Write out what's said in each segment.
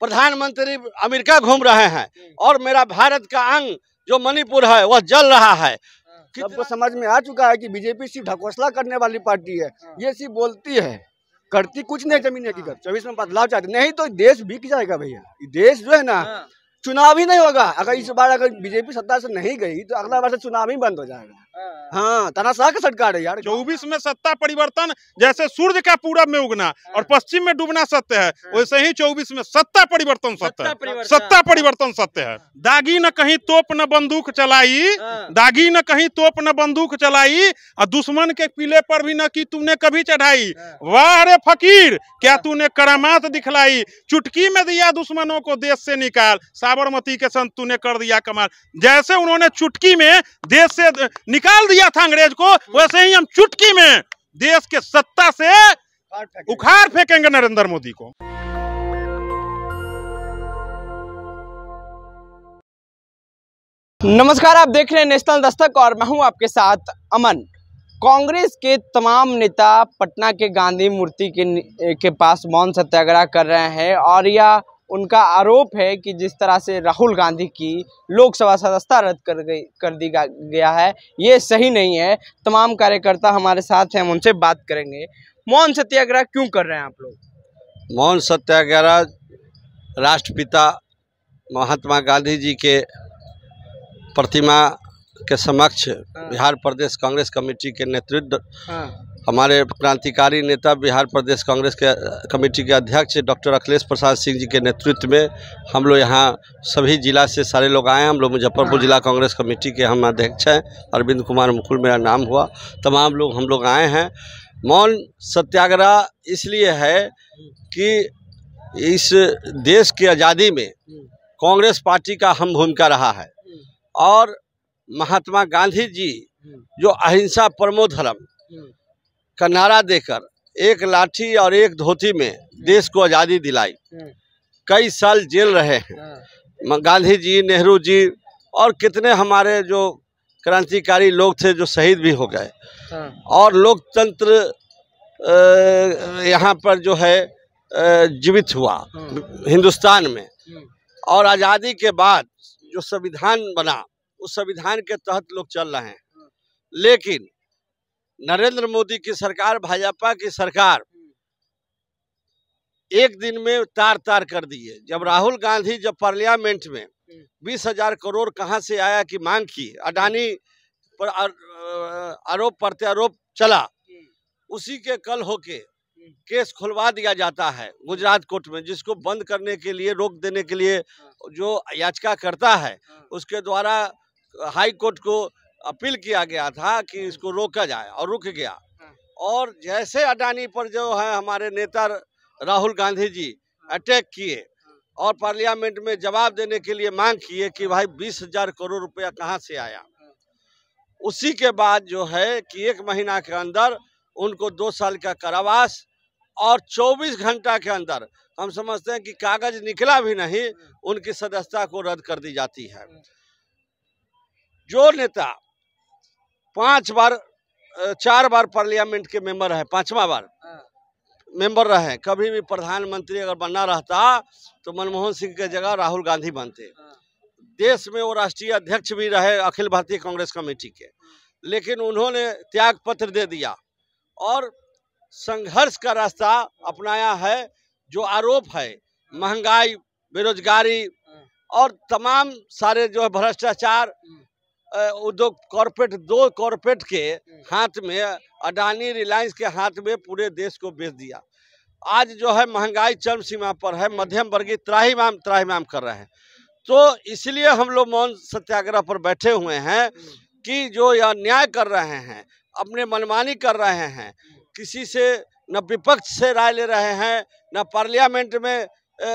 प्रधानमंत्री अमेरिका घूम रहे हैं और मेरा भारत का अंग जो मणिपुर है वह जल रहा है सबको समझ में आ चुका है कि बीजेपी सिर्फ ढकोसला करने वाली पार्टी है हाँ। ये सिर्फ बोलती है करती कुछ नहीं जमीन हकीकत चौबीस में बदलाव चाहती नहीं तो देश बिक जाएगा भैया देश जो है ना हाँ। चुनाव ही नहीं होगा अगर इस बार अगर बीजेपी सत्ता से नहीं गई तो अगला बार से चुनाव ही बंद हो जाएगा हाँ, हाँ तनाशाह की सरकार है यार चौबीस में सत्ता परिवर्तन जैसे सूर्य का पूरब में उगना हाँ। और पश्चिम में डूबना सत्य है हाँ। वैसे ही चौबीस में सत्ता परिवर्तन सत्य है सत्ता परिवर्तन सत्य है दागी न कहीं तोप न बंदूक चलाई दागी न कहीं तोप न बंदूक चलाई और दुश्मन के पीले पर भी न की तुमने कभी चढ़ाई वाह रे फकीर क्या तूने करामात दिखलाई चुटकी में दिया दुश्मनों को देश से निकाल साबरमती के संत तूने कर दिया कमाल जैसे उन्होंने चुटकी में देश से निकाल दिया था अंग्रेज को वैसे ही हम चुटकी में देश के सत्ता से उखाड़ फेंकेंगे नरेंद्र मोदी को नमस्कार आप देख रहे हैं नेशनल दस्तक और मैं हूं आपके साथ अमन कांग्रेस के तमाम नेता पटना के गांधी मूर्ति के के पास मौन सत्याग्रह कर रहे हैं और यह उनका आरोप है कि जिस तरह से राहुल गांधी की लोकसभा सदस्यता रद्द कर गई कर दी गया है ये सही नहीं है तमाम कार्यकर्ता हमारे साथ हैं हम उनसे बात करेंगे मौन सत्याग्रह क्यों कर रहे हैं आप लोग मौन सत्याग्रह राष्ट्रपिता महात्मा गांधी जी के प्रतिमा के समक्ष हाँ। बिहार प्रदेश कांग्रेस कमेटी के नेतृत्व हाँ। हमारे क्रांतिकारी नेता बिहार प्रदेश कांग्रेस के कमेटी के अध्यक्ष डॉक्टर अखिलेश प्रसाद सिंह जी के नेतृत्व में हम लोग यहाँ सभी जिला से सारे लोग आए हम लोग मुजफ्फरपुर जिला कांग्रेस कमेटी के हम अध्यक्ष हैं अरविंद कुमार मुकुल मेरा नाम हुआ तमाम लोग हम लोग आए हैं मौन सत्याग्रह इसलिए है कि इस देश की आज़ादी में कांग्रेस पार्टी का हम भूमिका रहा है और महात्मा गांधी जी जो अहिंसा परमो धर्म का नारा देकर एक लाठी और एक धोती में देश को आज़ादी दिलाई हम्म। कई साल जेल रहे हैं हाँ। गांधी जी नेहरू जी और कितने हमारे जो क्रांतिकारी लोग थे जो शहीद भी हो गए हाँ। और लोकतंत्र यहाँ पर जो है जीवित हुआ हाँ। हिंदुस्तान में हम्म। और आज़ादी के बाद जो संविधान बना उस संविधान के तहत लोग चल रहे हैं लेकिन नरेंद्र मोदी की सरकार भाजपा की सरकार एक दिन में तार तार कर दिए जब राहुल गांधी जब पार्लियामेंट में बीस हजार करोड़ कहां से आया की मांग की अडानी पर आरोप प्रत्यारोप चला उसी के कल होके केस खुलवा दिया जाता है गुजरात कोर्ट में जिसको बंद करने के लिए रोक देने के लिए जो याचिका करता है हाँ। उसके द्वारा हाई कोर्ट को अपील किया गया था कि हाँ। इसको रोका जाए और रुक गया हाँ। और जैसे अडानी पर जो है हमारे नेता राहुल गांधी जी अटैक हाँ। किए और पार्लियामेंट में जवाब देने के लिए मांग किए कि भाई बीस हजार करोड़ रुपया कहाँ से आया उसी के बाद जो है कि एक महीना के अंदर उनको दो साल का कारावास और 24 घंटा के अंदर हम समझते हैं कि कागज निकला भी नहीं उनकी सदस्यता को रद्द कर दी जाती है जो नेता पांच बार चार बार पार्लियामेंट के मेंबर रहे पांचवा बार हाँ। मेंबर रहे कभी भी प्रधानमंत्री अगर बनना रहता तो मनमोहन सिंह के जगह राहुल गांधी बनते हाँ। देश में वो राष्ट्रीय अध्यक्ष भी रहे अखिल भारतीय कांग्रेस कमेटी के लेकिन उन्होंने त्याग पत्र दे दिया और संघर्ष का रास्ता अपनाया है जो आरोप है महंगाई बेरोजगारी हाँ। और तमाम सारे जो है भ्रष्टाचार उद्योग कॉरपोरेट दो कॉरपोरेट के हम्म। हाथ में अडानी रिलायंस के हाथ में पूरे देश को बेच दिया आज जो है महंगाई चरम सीमा पर है मध्यम वर्गीय त्राहीमाम त्राहीमाम कर रहे हैं तो इसलिए हम लोग मौन सत्याग्रह पर बैठे हुए हैं हम्म। कि जो यह न्याय कर रहे हैं अपने मनमानी कर रहे हैं हम्म। किसी से न विपक्ष से राय ले रहे हैं न पार्लियामेंट में ए,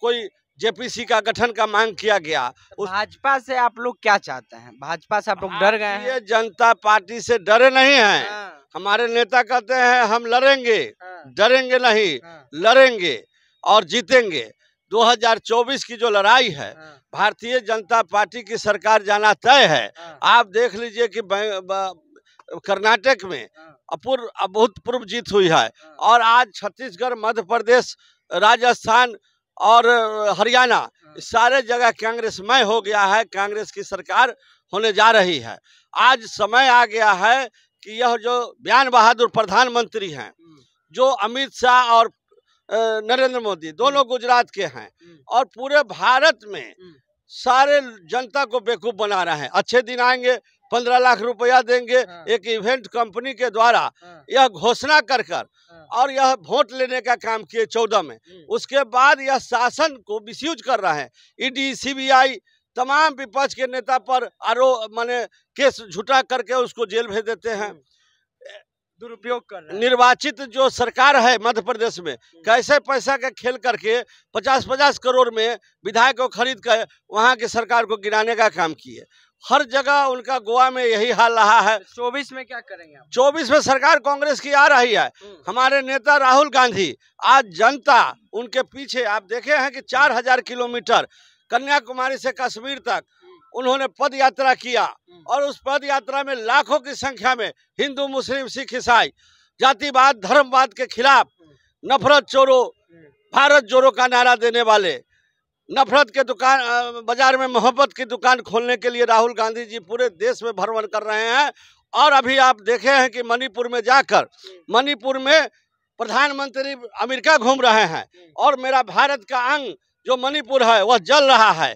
कोई जेपीसी का गठन का मांग किया गया तो भाजपा से आप लोग क्या चाहते हैं भाजपा से आप लोग डर गए ये जनता पार्टी से डरे नहीं है हाँ। हमारे नेता कहते हैं हम लड़ेंगे हाँ। डरेंगे नहीं हाँ। लड़ेंगे और जीतेंगे 2024 की जो लड़ाई है भारतीय जनता पार्टी की सरकार जाना तय है आप देख लीजिए कि कर्नाटक में अपूर्व अभूतपूर्व जीत हुई है और आज छत्तीसगढ़ मध्य प्रदेश राजस्थान और हरियाणा हाँ। सारे जगह कांग्रेसमय हो गया है कांग्रेस की सरकार होने जा रही है आज समय आ गया है कि यह जो बयान बहादुर प्रधानमंत्री हैं जो अमित शाह और नरेंद्र मोदी दोनों गुजरात के हैं और पूरे भारत में सारे जनता को बेकूफ़ बना रहे हैं अच्छे दिन आएंगे पंद्रह लाख रुपया देंगे हाँ। एक इवेंट कंपनी के द्वारा हाँ। यह घोषणा कर कर हाँ। और यह वोट लेने का काम किए चौदह में हम्म। उसके बाद यह शासन को मिसयूज कर रहे हैं ईडी e सीबीआई तमाम विपक्ष के नेता पर आरोप माने केस झुटा करके उसको जेल भेज देते हैं हम्म। दुरुपयोग कर रहे निर्वाचित जो सरकार है मध्य प्रदेश में हम्म। कैसे पैसा का खेल करके पचास पचास करोड़ में विधायक को खरीद कर वहाँ की सरकार को गिराने का काम किए हर जगह उनका गोवा में यही हाल रहा है चौबीस में क्या करेंगे आप? चौबीस में सरकार कांग्रेस की आ रही है हम्म। हमारे नेता राहुल गांधी आज जनता उनके पीछे आप देखे हैं कि चार हजार किलोमीटर कन्याकुमारी से कश्मीर तक हम्म। उन्होंने पद यात्रा किया हम्म। और उस पद यात्रा में लाखों की संख्या में हिंदू मुस्लिम सिख ईसाई जातिवाद धर्मवाद के खिलाफ नफरत चोरों भारत जोरो का नारा देने वाले नफरत के दुकान बाजार में मोहब्बत की दुकान खोलने के लिए राहुल गांधी जी पूरे देश में भ्रमण कर रहे हैं और अभी आप देखे हैं कि मणिपुर में जाकर मणिपुर में प्रधानमंत्री अमेरिका घूम रहे हैं और मेरा भारत का अंग जो मणिपुर है वह जल रहा है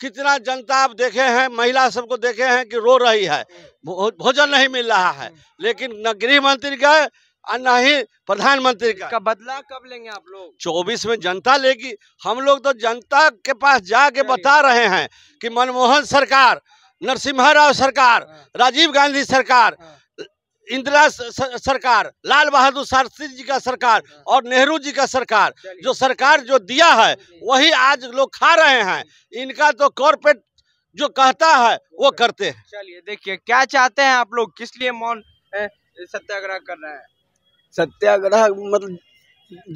कितना जनता आप देखे हैं महिला सबको देखे हैं कि रो रही है भोजन नहीं मिल रहा है लेकिन न गृह मंत्री गए और ना ही प्रधानमंत्री का, का बदला कब लेंगे आप लोग चौबीस में जनता लेगी हम लोग तो जनता के पास जाके बता रहे हैं कि मनमोहन सरकार नरसिम्हा राव सरकार हाँ। राजीव गांधी सरकार हाँ। इंदिरा सरकार लाल बहादुर शास्त्री जी का सरकार हाँ। और नेहरू जी का सरकार जो सरकार जो दिया है वही आज लोग खा रहे हैं इनका तो कॉरपोरेट जो कहता है वो करते हैं चलिए देखिए क्या चाहते हैं आप लोग किस लिए मौन सत्याग्रह कर रहे हैं सत्याग्रह मतलब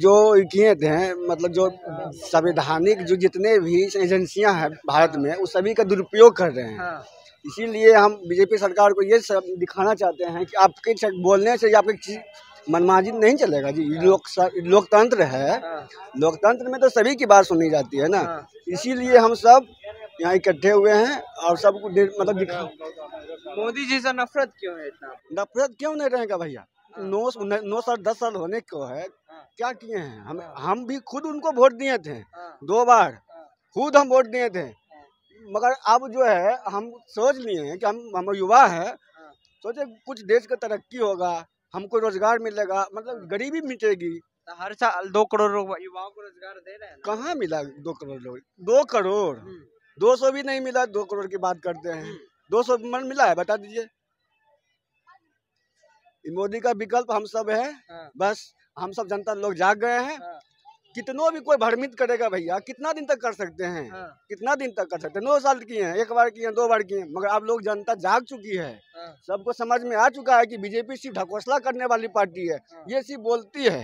जो किए थे मतलब जो संवैधानिक जो जितने भी एजेंसियां हैं भारत में उस सभी का दुरुपयोग कर रहे हैं हाँ। इसीलिए हम बीजेपी सरकार को ये सब दिखाना चाहते हैं कि आपके बोलने से आपके मनमाजी नहीं चलेगा जी हाँ। लोक लोकतंत्र है हाँ। लोकतंत्र में तो सभी की बात सुनी जाती है ना इसीलिए हम सब यहाँ इकट्ठे हुए हैं और सबको मतलब मोदी जी से नफरत क्यों है इतना नफरत क्यों नहीं रहेगा भैया हाँ। नौ नौ साल दस साल होने को है हाँ। क्या किए हैं हम हाँ। हम भी खुद उनको वोट दिए थे दो बार खुद हम वोट दिए थे मगर अब जो है हम सोच लिए हैं कि हम हम युवा है सोचे कुछ देश का तरक्की होगा हमको रोजगार मिलेगा मतलब गरीबी मिटेगी तो हर साल दो करोड़ युवाओं को रोजगार दे रहे हैं कहाँ मिला दो करोड़ लोग दो करोड़ हम्म। दो सौ भी नहीं मिला दो करोड़ की बात करते हैं हम्म। दो सौ मन मिला है बता दीजिए मोदी का विकल्प हम सब है हाँ। बस हम सब जनता लोग जाग गए हैं हाँ। कितनों भी कोई भ्रमित करेगा भैया कितना दिन तक कर सकते हैं हाँ। कितना दिन तक कर सकते हैं नौ साल किए हैं एक बार किए हैं दो बार किए हैं मगर अब लोग जनता जाग चुकी है हाँ। सबको समझ में आ चुका है कि बीजेपी सिर्फ ढकोसला करने वाली पार्टी है हाँ। ये सिर्फ बोलती है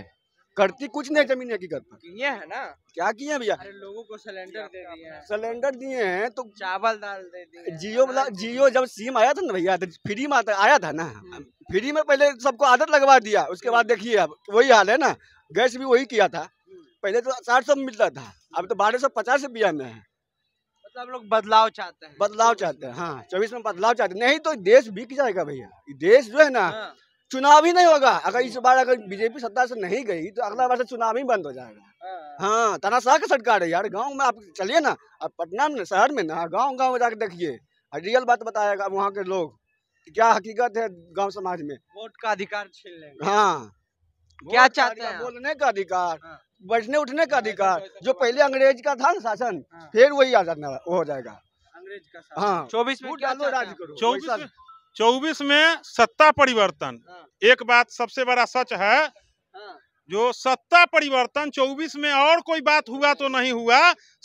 करती कुछ नहीं जमीन की करता किए है ना क्या किए भैया लोगों को सिलेंडर दे दिए सिलेंडर दिए हैं तो चावल दाल दे दिए जियो जियो जब सिम आया था ना भैया तो फ्री में आया था ना फ्री हम्म। में पहले सबको आदत लगवा दिया उसके बाद देखिए अब वही हाल है ना गैस भी वही किया था हम्म। पहले तो साठ सौ मिलता था अब तो बारह सौ पचास रुपया में है मतलब लोग बदलाव चाहते हैं बदलाव चाहते हैं हाँ चौबीस में बदलाव चाहते नहीं तो देश बिक जाएगा भैया देश जो है ना हाँ। चुनाव ही नहीं होगा अगर इस हाँ। बार अगर बीजेपी सत्ता से नहीं गई तो अगला बार से चुनाव ही बंद हो जाएगा हाँ, हाँ तनाशाह का सरकार है यार गांव में आप चलिए ना अब पटना में शहर में ना गांव गांव में जाके देखिए रियल बात बताएगा वहाँ के लोग क्या हकीकत है गांव समाज में वोट का अधिकार छीन लेंगे हाँ क्या चाहते हैं बोलने का अधिकार हाँ। बैठने उठने का अधिकार जो पहले अंग्रेज का था ना शासन फिर वही आ हो जाएगा अंग्रेज का हाँ चौबीस में चौबीस चौबीस में सत्ता परिवर्तन हाँ। एक बात सबसे बड़ा सच है हाँ। जो सत्ता परिवर्तन 24 में और कोई बात हुआ तो नहीं हुआ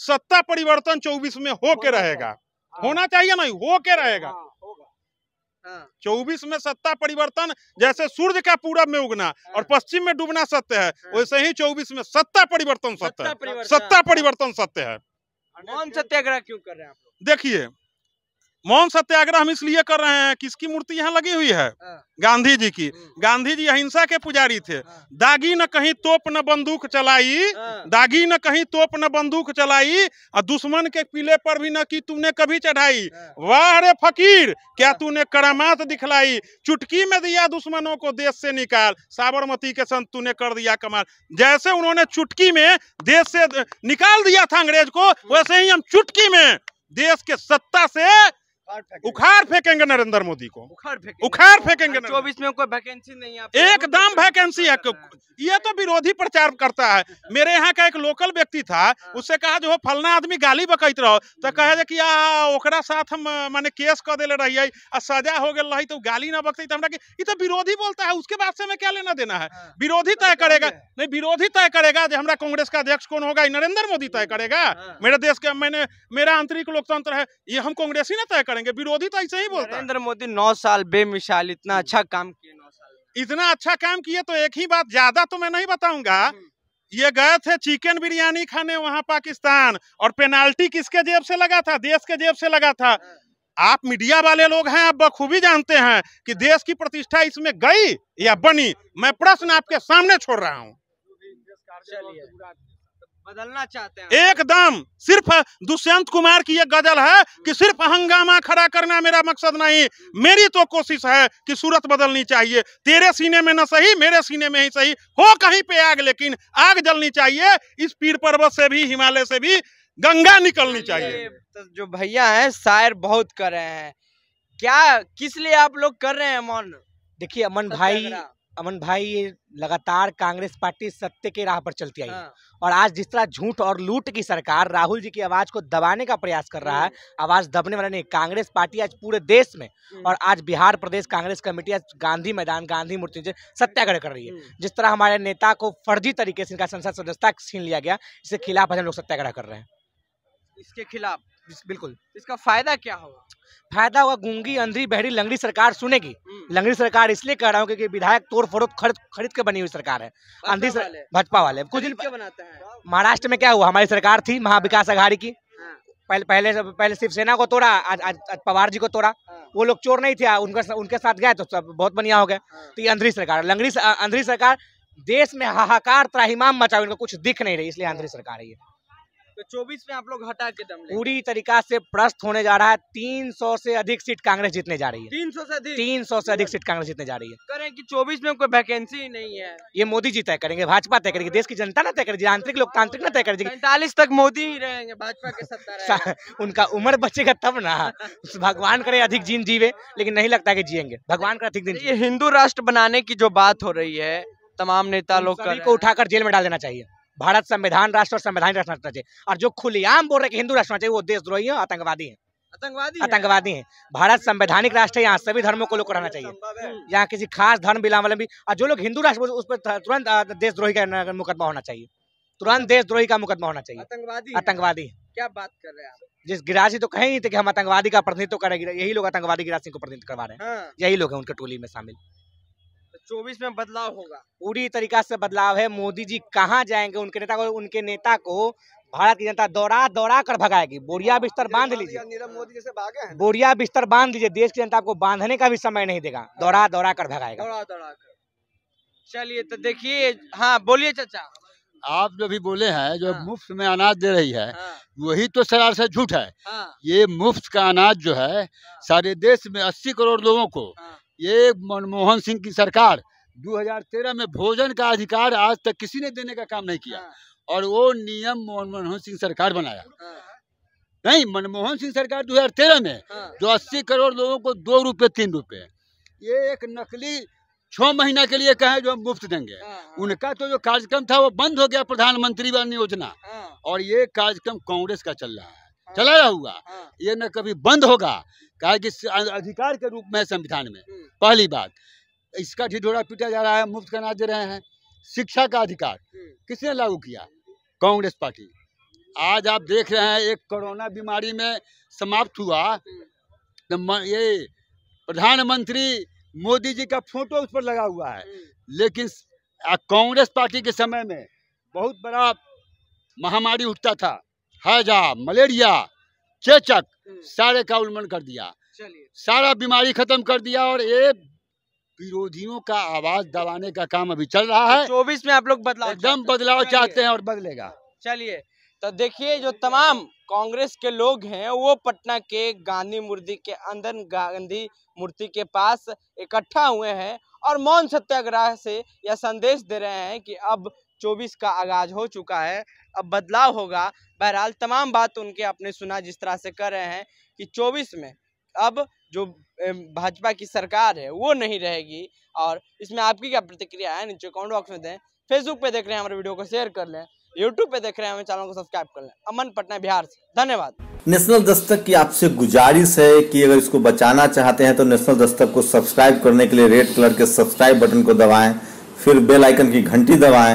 सत्ता परिवर्तन 24 में हो के रहेगा हाँ। होना चाहिए नहीं हो के रहेगा चौबीस में सत्ता परिवर्तन जैसे सूर्य का पूरब में उगना और पश्चिम में डूबना सत्य है वैसे ही चौबीस में सत्ता परिवर्तन सत्य है सत्ता परिवर्तन सत्य है कौन सत्याग्रह क्यों कर रहे हैं आप देखिए मौन सत्याग्रह हम इसलिए कर रहे हैं किसकी मूर्ति यहाँ लगी हुई है हाँ। गांधी जी की हम्म। गांधी जी अहिंसा के पुजारी थे हाँ। दागी न कहीं तोप न बंदूक चलाई हाँ। दागी न कहीं तोप न बंदूक चलाई और दुश्मन के पीले पर भी न की तुमने कभी चढ़ाई वाह रे फकीर क्या तूने करामात दिखलाई चुटकी में दिया दुश्मनों को देश से निकाल साबरमती के संत तूने कर दिया कमाल जैसे उन्होंने चुटकी में देश से निकाल दिया था अंग्रेज को वैसे ही हम चुटकी में देश के सत्ता से उखाड़ फेंकेंगे नरेंद्र मोदी को उखाड़ फेंकेंगे उखाड़ फेंकेंगे चौबीस में कोई वैकेंसी नहीं है एकदम वैकेंसी है ये तो विरोधी प्रचार करता है मेरे यहाँ का एक लोकल व्यक्ति था हाँ। उससे कहा जो फलना आदमी गाली बकैत रहो तो हम्म। कहे कि ओकरा साथ हम माने केस कर दिले रहिए आ सजा हो गए रही तो गाली ना बकते तो हमरा तो विरोधी बोलता है उसके बाद से हमें क्या लेना देना है हाँ। विरोधी तय तो करेगा नहीं विरोधी तय करेगा जो हमारा कांग्रेस का अध्यक्ष कौन होगा नरेंद्र मोदी तय हम्म। करेगा हाँ। मेरे देश के मैंने मेरा आंतरिक लोकतंत्र है ये हम कांग्रेस ही ना तय करेंगे विरोधी तो ऐसे ही बोलते नरेंद्र मोदी नौ साल बेमिसाल इतना अच्छा काम किए नौ साल इतना अच्छा काम किए तो एक ही बात ज्यादा तो मैं नहीं बताऊंगा हम्म, हम्म। ये गए थे चिकन बिरयानी खाने वहां पाकिस्तान और पेनाल्टी किसके जेब से लगा था देश के जेब से लगा था हाँ। आप मीडिया वाले लोग हैं आप बखूबी जानते हैं कि देश की प्रतिष्ठा इसमें गई या बनी मैं प्रश्न आपके सामने छोड़ रहा हूँ बदलना चाहते हैं एकदम सिर्फ दुष्यंत कुमार की यह गजल है कि हम्म। सिर्फ हंगामा खड़ा करना मेरा मकसद नहीं हम्म। मेरी तो कोशिश है कि सूरत बदलनी चाहिए तेरे सीने में न सही मेरे सीने में ही सही हो कहीं पे आग लेकिन आग जलनी चाहिए इस पीर पर्वत से भी हिमालय से भी गंगा निकलनी चाहिए तो जो भैया है शायर बहुत कर रहे हैं क्या किस लिए आप लोग कर रहे हैं अमन देखिए अमन भाई अमन भाई ये लगातार कांग्रेस पार्टी सत्य के राह पर चलती आई है हाँ। और आज जिस तरह झूठ और लूट की सरकार राहुल जी की आवाज को दबाने का प्रयास कर रहा है हम्म। आवाज दबने वाला नहीं कांग्रेस पार्टी आज पूरे देश में हम्म। और आज बिहार प्रदेश कांग्रेस कमेटी आज गांधी मैदान गांधी मूर्ति से सत्याग्रह कर रही है हम्म। जिस तरह हमारे नेता को फर्जी तरीके से इनका संसद सदस्यता छीन लिया गया इसके खिलाफ आज हम लोग सत्याग्रह कर रहे हैं इसके खिलाफ बिल्कुल तो इसका फायदा क्या होगा फायदा होगा गूंगी अंधरी बहरी लंगड़ी सरकार सुनेगी हम्म। लंगड़ी सरकार इसलिए कह रहा हूँ क्योंकि विधायक तोड़ फोड़ खरीद खरीद के बनी हुई सरकार है अंधरी भाजपा वाले कुछ दिन महाराष्ट्र में क्या हुआ हमारी सरकार थी महाविकास हाँ। आघाड़ी की हाँ। पहले पहले पहले शिवसेना को तोड़ा आज, आज, पवार जी को तोड़ा हाँ। वो लोग चोर नहीं थे उनके उनके साथ गए तो सब बहुत बढ़िया हो गया तो ये अंधरी सरकार लंगड़ी अंधरी सरकार देश में हाहाकार त्राहीमाम मचा उनको कुछ दिख नहीं रही इसलिए अंधरी सरकार है ये तो में आप लोग हटा के दम पूरी तरीका से प्रस्त होने जा रहा है तीन सौ से अधिक सीट कांग्रेस जीतने जा रही है तीन सौ से अधिक तीन सौ से अधिक सीट कांग्रेस जीतने जा रही है करें कि चौबीस में कोई वैकेंसी नहीं है ये मोदी जी तय करेंगे भाजपा तय करेगी देश की जनता ना तय करेगी आंतरिक लोकतांत्रिक ना तय करेगी पैंतालीस तक मोदी ही रहेंगे भाजपा के सत्ता उनका उम्र बचेगा तब ना भगवान करे अधिक जीन जीवे लेकिन नहीं लगता की जियेंगे भगवान का अधिक दिन ये हिंदू राष्ट्र बनाने की जो बात हो रही है तमाम नेता लोग को उठाकर जेल में डाल देना चाहिए भारत संविधान राष्ट्र और संवैधानिक राष्ट्र रचना चाहिए और जो खुलेआम बोल रहे कि हिंदू राष्ट्र चाहिए वो देशद्रोही है आतंकवादी है आतंकवादी आतंकवादी है भारत संवैधानिक राष्ट्र है यहाँ सभी धर्मों को लोग रहना चाहिए हम्म। यहाँ किसी खास धर्म बिलावलंबी और जो लोग हिंदू राष्ट्र उस पर तुरंत देशद्रोही का मुकदमा होना चाहिए तुरंत देशद्रोही का मुकदमा होना चाहिए आतंकवादी आतंकवादी क्या बात कर रहे हैं आप जिस गिराजी तो कहे ही थे कि हम आतंकवादी का प्रतिनिधित्व करेंगे यही लोग आतंकवादी गिराज सिंह को प्रतिनिधित्व करवा रहे हैं हाँ। यही लोग हैं उनके टोली में शामिल 2024 में बदलाव होगा पूरी तरीका से बदलाव है मोदी जी कहाँ जाएंगे उनके नेता को उनके नेता को भारत की जनता दौड़ा दौड़ा कर भगाएगी बोरिया बिस्तर बांध लीजिए नीरव मोदी जैसे भागे हैं बोरिया बिस्तर बांध लीजिए देश की जनता को बांधने का भी समय नहीं देगा दौड़ा दौड़ा कर भगाएगा दौड़ा दौड़ा कर चलिए तो देखिए हाँ बोलिए चाचा आप जो भी बोले हैं जो हाँ। मुफ्त में अनाज दे रही है हाँ। वही तो सरार से झूठ है हाँ। ये मुफ्त का अनाज जो है हाँ। सारे देश में अस्सी करोड़ लोगों को हाँ। ये मनमोहन सिंह की सरकार 2013 में भोजन का अधिकार आज तक किसी ने देने का काम नहीं किया हाँ। और वो नियम मनमोहन सिंह सरकार बनाया हाँ। नहीं मनमोहन सिंह सरकार 2013 में हाँ। जो 80 करोड़ लोगों को दो रुपए तीन रुपए ये एक नकली छह महीना के लिए कहे जो हम मुफ्त देंगे उनका तो जो कार्यक्रम था वो बंद हो गया प्रधानमंत्री वाली योजना और ये कार्यक्रम कांग्रेस का चल रहा है चला रहा हुआ ये न कभी बंद होगा कहा कि अं- अधिकार के रूप में संविधान में हम्म। पहली बात इसका ढिढोरा पीटा जा रहा है मुफ्त का दे रहे हैं शिक्षा का अधिकार हम्म। किसने लागू किया कांग्रेस पार्टी आज आप देख रहे हैं एक कोरोना बीमारी में समाप्त हुआ तो ये प्रधानमंत्री मोदी जी का फोटो उस पर लगा हुआ है लेकिन कांग्रेस पार्टी के समय में बहुत बड़ा महामारी उठता था हैजा मलेरिया चेचक हम्म। सारे का उल्मन कर दिया सारा बीमारी खत्म कर दिया और ये विरोधियों का आवाज दबाने का काम अभी चल रहा तो है चौबीस में आप लोग बदलाव एकदम बदलाव चाहते हैं और बदलेगा चलिए तो देखिए जो तमाम कांग्रेस के लोग हैं वो पटना के गांधी मूर्ति के अंदर गांधी मूर्ति के पास इकट्ठा हुए हैं और मौन सत्याग्रह से यह संदेश दे रहे हैं कि अब 2024 का आगाज हो चुका है अब बदलाव होगा बहरहाल तमाम बात उनके आपने सुना जिस तरह से कर रहे हैं कि 24 में अब जो भाजपा की सरकार है वो नहीं रहेगी और इसमें आपकी क्या प्रतिक्रिया है नीचे कमेंट बॉक्स में दें फेसबुक पे देख रहे हैं हमारे वीडियो को शेयर कर लें यूट्यूब पे देख रहे हैं हमारे चैनल को सब्सक्राइब कर लें अमन पटना बिहार से धन्यवाद नेशनल दस्तक की आपसे गुजारिश है कि अगर इसको बचाना चाहते हैं तो नेशनल दस्तक को सब्सक्राइब करने के लिए रेड कलर के सब्सक्राइब बटन को दबाएं फिर बेल आइकन की घंटी दबाएं